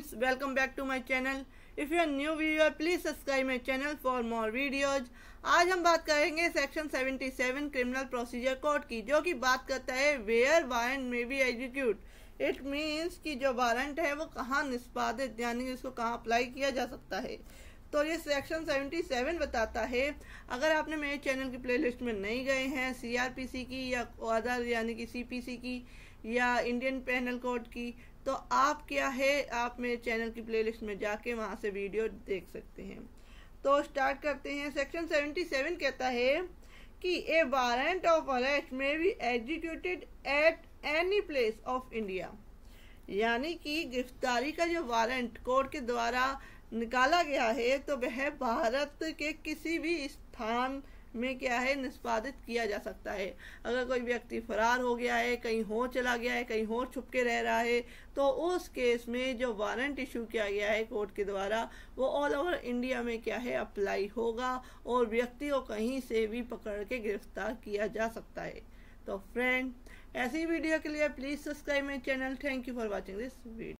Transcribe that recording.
friends welcome back to my channel if you are new viewer please subscribe my channel for more videos आज हम बात करेंगे section 77 criminal procedure code की जो कि बात करता है where warrant may be execute it means कि जो वारंट है वो कहाँ निष्पादित यानी उसको कहाँ अप्लाई किया जा सकता है तो ये सेक्शन 77 बताता है अगर आपने मेरे चैनल की प्लेलिस्ट में नहीं गए हैं सीआरपीसी की या आधार यानी कि सीपीसी की या इंडियन पैनल कोड की तो आप क्या है आप मेरे चैनल की प्लेलिस्ट में जाके वहाँ से वीडियो देख सकते हैं तो स्टार्ट करते हैं सेक्शन 77 कहता है कि a warrant of arrest may be executed at any place of India यानी कि गिरफ्तारी का जो वारंट कोर्ट के द्वारा निकाला गया है तो वह भारत के किसी भी स्थान में क्या है निष्पादित किया जा सकता है अगर कोई व्यक्ति फरार हो गया है कहीं हो चला गया है कहीं हो छुप के रह रहा है तो उस केस में जो वारंट इशू किया गया है कोर्ट के द्वारा वो ऑल ओवर इंडिया में क्या है अप्लाई होगा और व्यक्ति को कहीं से भी पकड़ के गिरफ्तार किया जा सकता है तो फ्रेंड ऐसी वीडियो के लिए please subscribe my channel thank you for watching this video